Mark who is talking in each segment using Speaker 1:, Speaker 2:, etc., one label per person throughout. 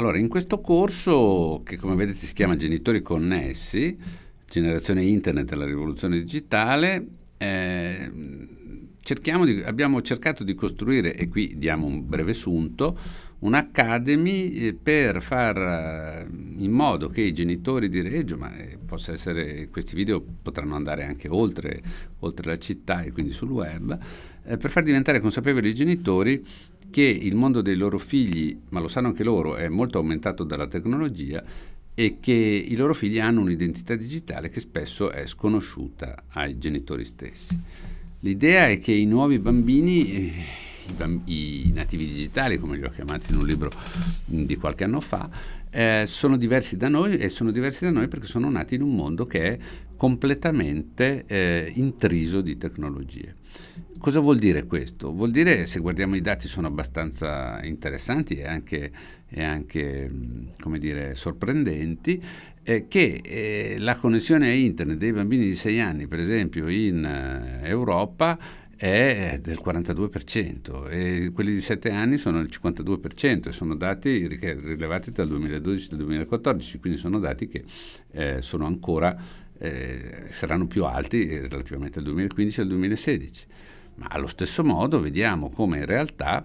Speaker 1: Allora, in questo corso, che come vedete si chiama Genitori Connessi, Generazione Internet e la rivoluzione digitale, eh, di, abbiamo cercato di costruire, e qui diamo un breve sunto, un'academy eh, per far eh, in modo che i genitori di Reggio, ma eh, essere, questi video potranno andare anche oltre, oltre, la città e quindi sul web, eh, per far diventare consapevoli i genitori che il mondo dei loro figli, ma lo sanno anche loro, è molto aumentato dalla tecnologia e che i loro figli hanno un'identità digitale che spesso è sconosciuta ai genitori stessi. L'idea è che i nuovi bambini, eh, i, bamb- i nativi digitali, come li ho chiamati in un libro mm, di qualche anno fa, eh, sono diversi da noi e sono diversi da noi perché sono nati in un mondo che è completamente eh, intriso di tecnologie. Cosa vuol dire questo? Vuol dire, se guardiamo i dati, sono abbastanza interessanti e anche, e anche come dire, sorprendenti, eh, che eh, la connessione a internet dei bambini di 6 anni, per esempio in eh, Europa, è del 42% e quelli di 7 anni sono il 52% e sono dati rilevati dal 2012 al 2014, quindi sono dati che eh, sono ancora eh, saranno più alti relativamente al 2015 e al 2016. Ma allo stesso modo vediamo come in realtà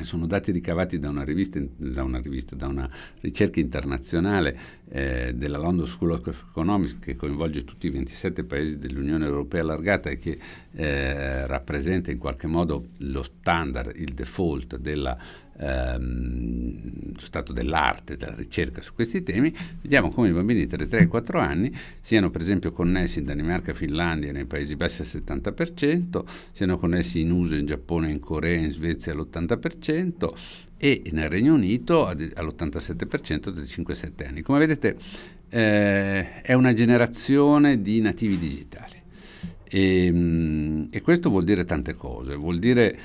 Speaker 1: sono dati ricavati da una, rivista, da una, rivista, da una ricerca internazionale eh, della London School of Economics che coinvolge tutti i 27 paesi dell'Unione Europea allargata e che eh, rappresenta in qualche modo lo standard, il default dello ehm, stato dell'arte, della ricerca su questi temi, vediamo come i bambini tra i 3 e i 4 anni siano per esempio connessi in Danimarca, Finlandia e nei Paesi Bassi al 70%, siano connessi in USA, in Giappone, in Corea, in Svezia all'80%, e nel Regno Unito all'87% dei 5-7 anni. Come vedete eh, è una generazione di nativi digitali e, ehm, e, questo vuol dire tante cose, vuol dire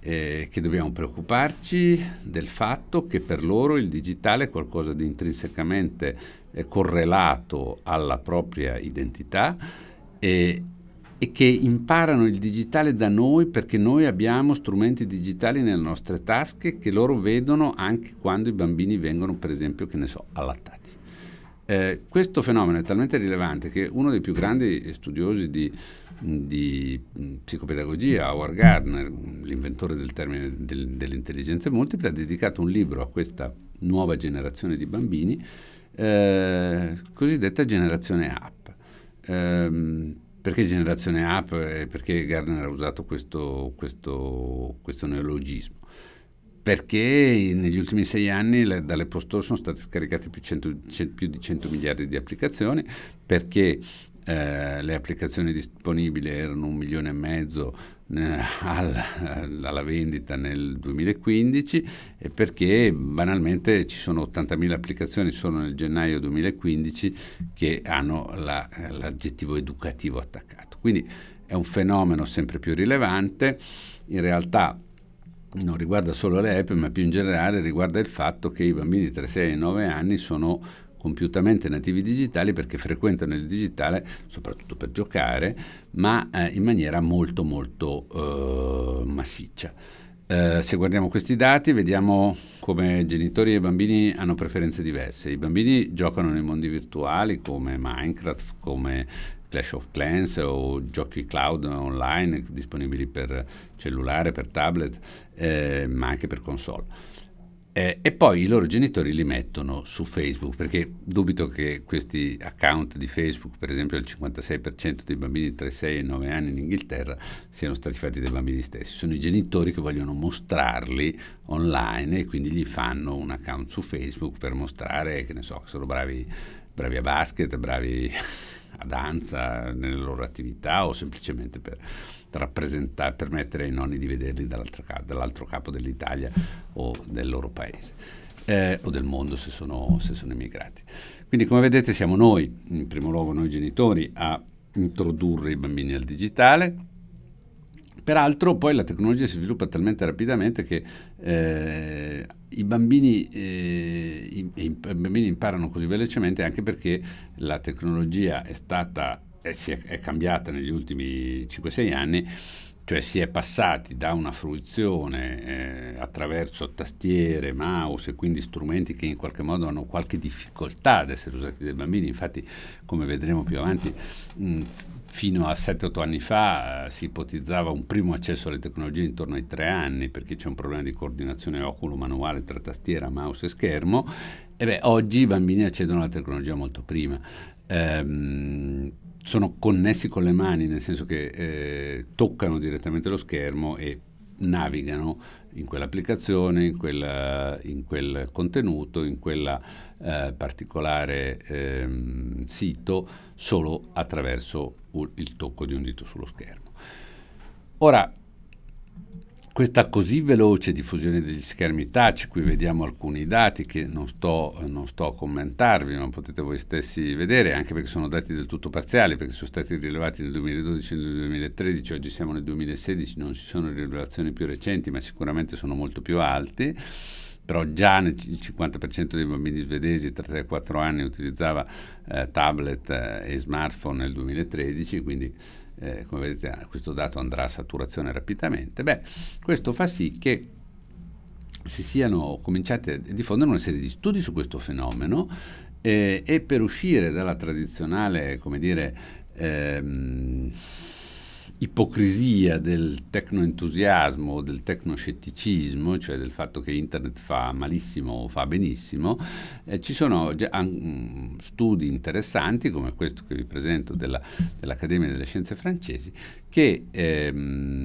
Speaker 1: eh, che dobbiamo preoccuparci del fatto che per loro il digitale è qualcosa di intrinsecamente eh, correlato alla propria identità e, e che imparano il digitale da noi perché noi abbiamo strumenti digitali nelle nostre tasche che loro vedono anche quando i bambini vengono, per esempio, che ne so, allattati. Eh, questo fenomeno è talmente rilevante che uno dei più grandi studiosi di, di mm, psicopedagogia, Howard Gardner, l'inventore del termine del, dell'intelligenza multipla, ha dedicato un libro a questa nuova generazione di bambini, eh, cosiddetta generazione app. Eh, perché generazione e Perché Gardner ha usato questo, questo, questo neologismo? Perché negli ultimi sei anni le, dalle Post Store sono state scaricate più, cento, più di 100 miliardi di applicazioni, perché eh, le applicazioni disponibili erano un milione e mezzo eh, alla, alla vendita nel 2015 e perché banalmente ci sono 80.000 applicazioni solo nel gennaio 2015 che hanno la, l'aggettivo educativo attaccato. Quindi è un fenomeno sempre più rilevante, in realtà non riguarda solo le app ma più in generale riguarda il fatto che i bambini tra i 6 e i 9 anni sono compiutamente nativi digitali perché frequentano il digitale soprattutto per giocare, ma eh, in maniera molto molto eh, massiccia. Eh, se guardiamo questi dati vediamo come genitori e bambini hanno preferenze diverse. I bambini giocano nei mondi virtuali come Minecraft, come Clash of Clans o giochi cloud online disponibili per cellulare, per tablet, eh, ma anche per console. Eh, e poi i loro genitori li mettono su Facebook, perché dubito che questi account di Facebook, per esempio il 56% dei bambini tra i 6 e i 9 anni in Inghilterra, siano stati fatti dai bambini stessi. Sono i genitori che vogliono mostrarli online e quindi gli fanno un account su Facebook per mostrare, che ne so, sono bravi, bravi a basket, bravi danza, nelle loro attività o semplicemente per rappresentare, permettere ai nonni di vederli dall'altro, dall'altro capo dell'Italia o del loro paese eh, o del mondo se sono, se sono emigrati. Quindi come vedete siamo noi, in primo luogo noi genitori, a introdurre i bambini al digitale Peraltro poi la tecnologia si sviluppa talmente rapidamente che eh, i, bambini, eh, i, i, bambini, imparano così velocemente anche perché la tecnologia è stata, è, si è, è cambiata negli ultimi 5-6 anni, cioè si è passati da una fruizione eh, attraverso tastiere, mouse e quindi strumenti che in qualche modo hanno qualche difficoltà ad essere usati dai bambini, infatti come vedremo più avanti... Mh, fino a 7-8 anni fa eh, si ipotizzava un primo accesso alle tecnologie intorno ai 3 anni perché c'è un problema di coordinazione oculo-manuale tra tastiera, mouse e schermo. E beh, oggi i bambini accedono alla tecnologia molto prima. Ehm, sono connessi con le mani, nel senso che eh, toccano direttamente lo schermo e navigano in quell'applicazione, in, quella, in quel contenuto, in quel eh, particolare ehm, sito solo attraverso il tocco di un dito sullo schermo. Ora, questa così veloce diffusione degli schermi touch, qui vediamo alcuni dati che non sto, non sto, a commentarvi, ma potete voi stessi vedere, anche perché sono dati del tutto parziali, perché sono stati rilevati nel 2012 e nel 2013, oggi siamo nel 2016, non ci sono rilevazioni più recenti, ma sicuramente sono molto più alti però già il 50% dei bambini svedesi tra 3 e 4 anni utilizzava eh, tablet eh, e smartphone nel 2013, quindi eh, come vedete ah, questo dato andrà a saturazione rapidamente. Beh, questo fa sì che si siano cominciati a diffondere una serie di studi su questo fenomeno eh, e per uscire dalla tradizionale, come dire, ehm, ipocrisia del tecnoentusiasmo, del tecnoscetticismo, cioè del fatto che internet fa malissimo o fa benissimo, eh, ci sono già, um, studi interessanti come questo che vi presento della, dell'Accademia delle Scienze Francesi che ehm,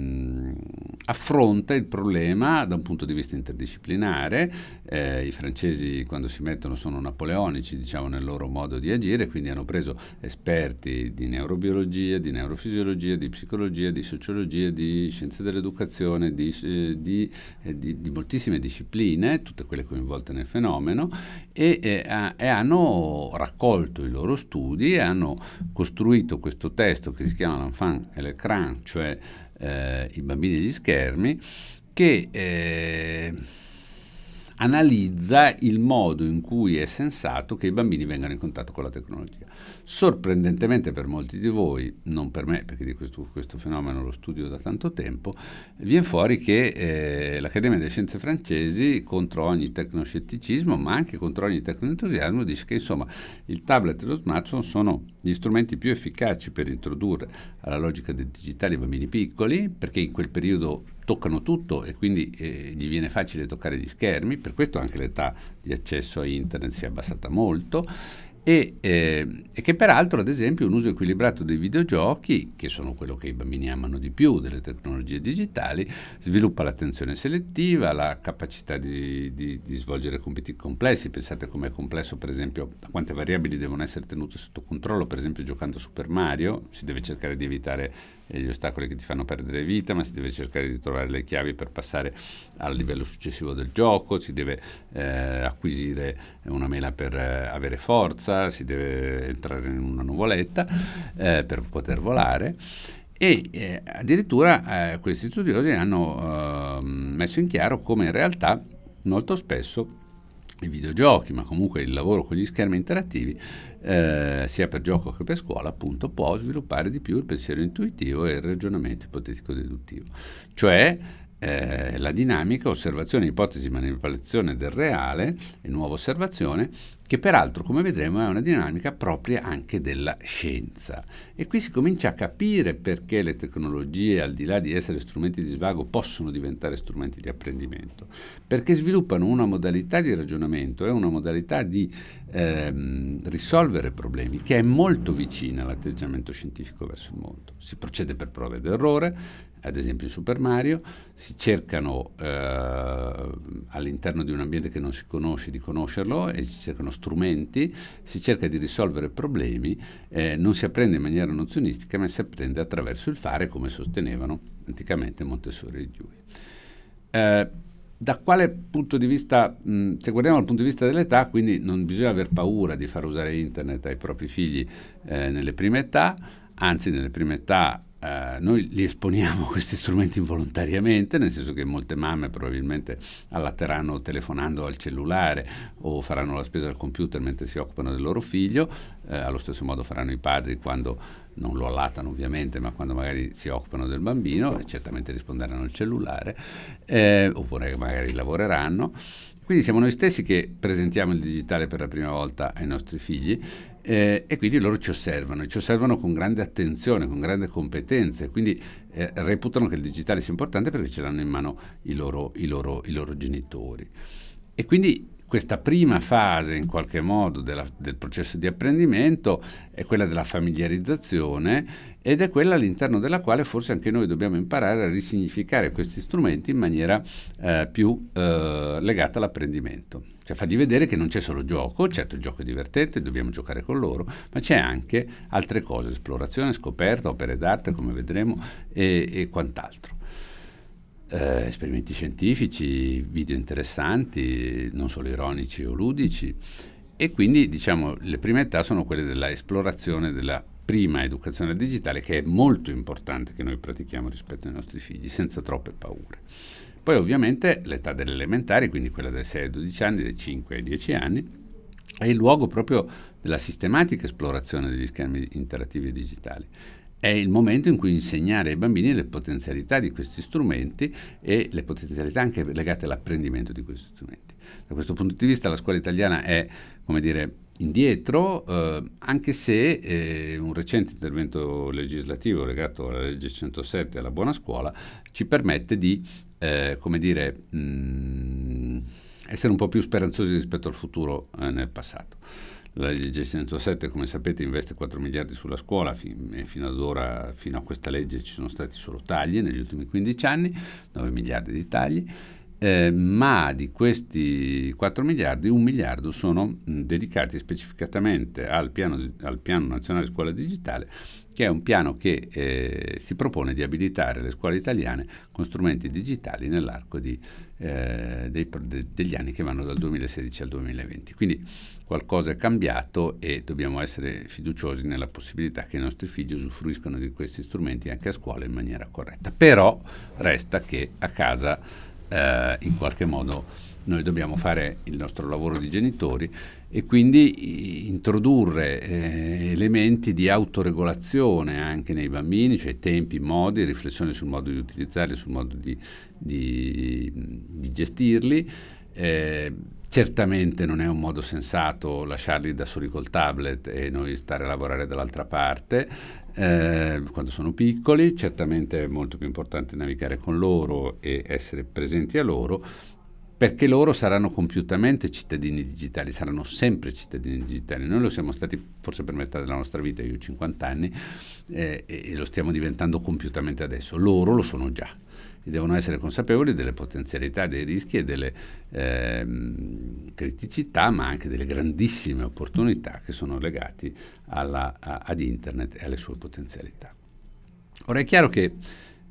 Speaker 1: affronta il problema da un punto di vista interdisciplinare, eh, i francesi quando si mettono sono napoleonici diciamo nel loro modo di agire, quindi hanno preso esperti di neurobiologia, di neurofisiologia, di psicologia, di sociologia, di scienze dell'educazione, di, eh, di, eh, di, di moltissime discipline, tutte quelle coinvolte nel fenomeno, e, a, e hanno raccolto i loro studi e hanno costruito questo testo che si chiama L'enfant et l'écran, cioè eh, i bambini e gli schermi, che eh, analizza il modo in cui è sensato che i bambini vengano in contatto con la tecnologia. Sorprendentemente per molti di voi, non per me perché di questo, questo fenomeno lo studio da tanto tempo, viene fuori che eh, l'Accademia delle Scienze Francesi contro ogni tecnoscetticismo ma anche contro ogni tecnoentusiasmo dice che insomma il tablet e lo smartphone sono gli strumenti più efficaci per introdurre alla logica del digitale i bambini piccoli perché in quel periodo toccano tutto e quindi eh, gli viene facile toccare gli schermi, per questo anche l'età di accesso a internet si è abbassata molto e, eh, e, che peraltro ad esempio un uso equilibrato dei videogiochi, che sono quello che i bambini amano di più delle tecnologie digitali, sviluppa l'attenzione selettiva, la capacità di, di, di svolgere compiti complessi, pensate come è complesso per esempio quante variabili devono essere tenute sotto controllo, per esempio giocando a Super Mario si deve cercare di evitare eh, gli ostacoli che ti fanno perdere vita, ma si deve cercare di trovare le chiavi per passare al livello successivo del gioco, si deve eh, acquisire una mela per eh, avere forza, si deve entrare in una nuvoletta eh, per poter volare e eh, addirittura eh, questi studiosi hanno ehm, messo in chiaro come in realtà molto spesso i videogiochi, ma comunque il lavoro con gli schermi interattivi, eh, sia per gioco che per scuola, appunto, può sviluppare di più il pensiero intuitivo e il ragionamento ipotetico-deduttivo. Cioè eh, la dinamica osservazione, ipotesi, manipolazione del reale e nuova osservazione, che peraltro, come vedremo, è una dinamica propria anche della scienza. E qui si comincia a capire perché le tecnologie, al di là di essere strumenti di svago, possono diventare strumenti di apprendimento, perché sviluppano una modalità di ragionamento e una modalità di ehm, risolvere problemi che è molto vicina all'atteggiamento scientifico verso il mondo. Si procede per prove d'errore, ad esempio in Super Mario, si cercano eh, all'interno di un ambiente che non si conosce di conoscerlo e si cercano strumenti, si cerca di risolvere problemi, eh, non si apprende in maniera nozionistica ma si apprende attraverso il fare come sostenevano anticamente Montessori e Dewey. Eh, da quale punto di vista, mh, se guardiamo dal punto di vista dell'età, quindi non bisogna aver paura di far usare internet ai propri figli eh, nelle prime età, anzi nelle prime età eh, noi li esponiamo questi strumenti involontariamente, nel senso che molte mamme probabilmente allatteranno telefonando al cellulare o faranno la spesa al computer mentre si occupano del loro figlio, eh, allo stesso modo faranno i padri quando non lo allattano ovviamente, ma quando magari si occupano del bambino, certamente risponderanno al cellulare, eh, oppure magari lavoreranno. Quindi siamo noi stessi che presentiamo il digitale per la prima volta ai nostri figli eh, e quindi loro ci osservano, e ci osservano con grande attenzione, con grande competenza e quindi eh, reputano che il digitale sia importante perché ce l'hanno in mano i loro, i loro, i loro genitori. E quindi questa prima fase in qualche modo della, del processo di apprendimento è quella della familiarizzazione ed è quella all'interno della quale forse anche noi dobbiamo imparare a risignificare questi strumenti in maniera eh, più eh, legata all'apprendimento. Cioè fargli vedere che non c'è solo gioco, certo il gioco è divertente, dobbiamo giocare con loro, ma c'è anche altre cose, esplorazione, scoperta, opere d'arte come vedremo e, e quant'altro eh, esperimenti scientifici, video interessanti, non solo ironici o ludici. E quindi diciamo le prime età sono quelle dell'esplorazione della prima educazione digitale che è molto importante che noi pratichiamo rispetto ai nostri figli, senza troppe paure. Poi ovviamente l'età delle elementari, quindi quella dai 6 ai 12 anni, dai 5 ai 10 anni, è il luogo proprio della sistematica esplorazione degli schermi interattivi e digitali è il momento in cui insegnare ai bambini le potenzialità di questi strumenti e le potenzialità anche legate all'apprendimento di questi strumenti. Da questo punto di vista la scuola italiana è, come dire, indietro, eh, anche se eh, un recente intervento legislativo legato alla legge 107 e alla buona scuola ci permette di, eh, come dire, mh, mm, essere un po' più speranzosi rispetto al futuro eh, nel passato. La legge 107, come sapete, investe 4 miliardi sulla scuola e fino ad ora, fino a questa legge, ci sono stati solo tagli negli ultimi 15 anni, 9 miliardi di tagli eh, ma di questi 4 miliardi, 1 miliardo sono mh, dedicati specificatamente al piano, al piano, nazionale scuola digitale, che è un piano che eh, si propone di abilitare le scuole italiane con strumenti digitali nell'arco di, eh, dei, de, degli anni che vanno dal 2016 al 2020. Quindi qualcosa è cambiato e dobbiamo essere fiduciosi nella possibilità che i nostri figli usufruiscano di questi strumenti anche a scuola in maniera corretta. Però resta che a casa eh, in qualche modo noi dobbiamo fare il nostro lavoro di genitori e quindi eh, introdurre eh, elementi di autoregolazione anche nei bambini, cioè tempi, modi, riflessione sul modo di utilizzarli, sul modo di, di, di gestirli. Eh, certamente non è un modo sensato lasciarli da soli col tablet e noi stare a lavorare dall'altra parte, eh, quando sono piccoli, certamente è molto più importante navigare con loro e essere presenti a loro, perché loro saranno compiutamente cittadini digitali, saranno sempre cittadini digitali. Noi lo siamo stati forse per metà della nostra vita, io ho 50 anni, eh, e lo stiamo diventando compiutamente adesso. Loro lo sono già devono essere consapevoli delle potenzialità, dei rischi e delle eh, criticità, ma anche delle grandissime opportunità che sono legate ad internet e alle sue potenzialità. Ora è chiaro che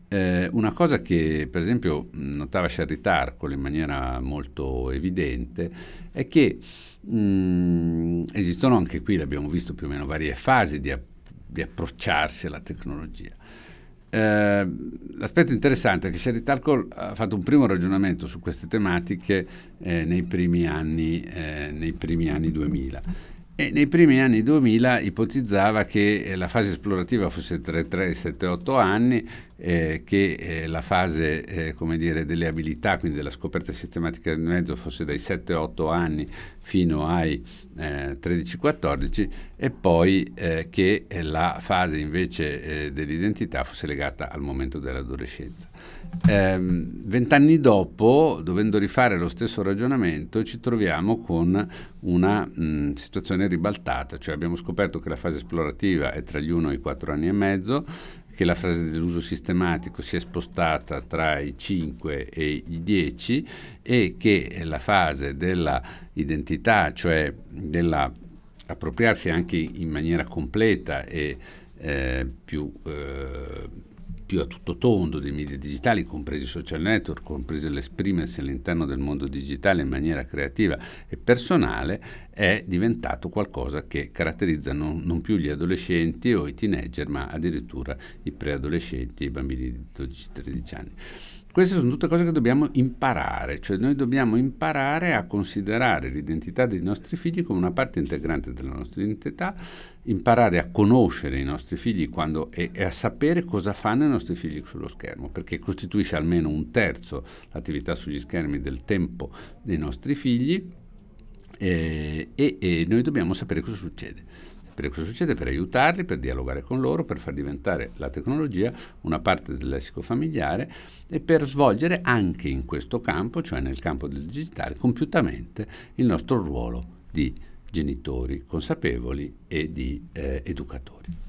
Speaker 1: eh, una cosa che per esempio notava Sherry Tarcol in maniera molto evidente è che mh, mm, esistono anche qui, l'abbiamo visto più o meno, varie fasi di, di approcciarsi alla tecnologia. Eh, l'aspetto interessante è che Sherry Tarkle ha fatto un primo ragionamento su queste tematiche eh, nei, primi anni, eh, nei primi anni 2000. E nei primi anni 2000 ipotizzava che eh, la fase esplorativa fosse tra i 3 7-8 anni, eh, che eh, la fase eh, dire, delle abilità, quindi della scoperta sistematica del mezzo, fosse dai 7-8 anni fino ai 13-14 eh, e poi eh, che la fase invece eh, dell'identità fosse legata al momento dell'adolescenza. Ehm, vent'anni dopo, dovendo rifare lo stesso ragionamento, ci troviamo con una mh, mm, situazione ribaltata, cioè abbiamo scoperto che la fase esplorativa è tra gli 1 e i 4 anni e mezzo, che la frase dell'uso sistematico si è spostata tra i 5 e i 10 e che la fase dell'identità, cioè dell'appropriarsi anche in maniera completa e eh, più eh, più a tutto tondo dei media digitali, compresi i social network, compreso l'esprimersi all'interno del mondo digitale in maniera creativa e personale, è diventato qualcosa che caratterizza non, non più gli adolescenti o i teenager, ma addirittura i preadolescenti i bambini di 12-13 anni. Queste sono tutte cose che dobbiamo imparare, cioè noi dobbiamo imparare a considerare l'identità dei nostri figli come una parte integrante della nostra identità, imparare a conoscere i nostri figli quando, e, e, a sapere cosa fanno i nostri figli sullo schermo, perché costituisce almeno un terzo l'attività sugli schermi del tempo dei nostri figli e, eh, e, e noi dobbiamo sapere cosa succede per cosa succede? Per aiutarli, per dialogare con loro, per far diventare la tecnologia una parte del lessico familiare e per svolgere anche in questo campo, cioè nel campo del digitale, compiutamente il nostro ruolo di genitori consapevoli e di eh, educatori.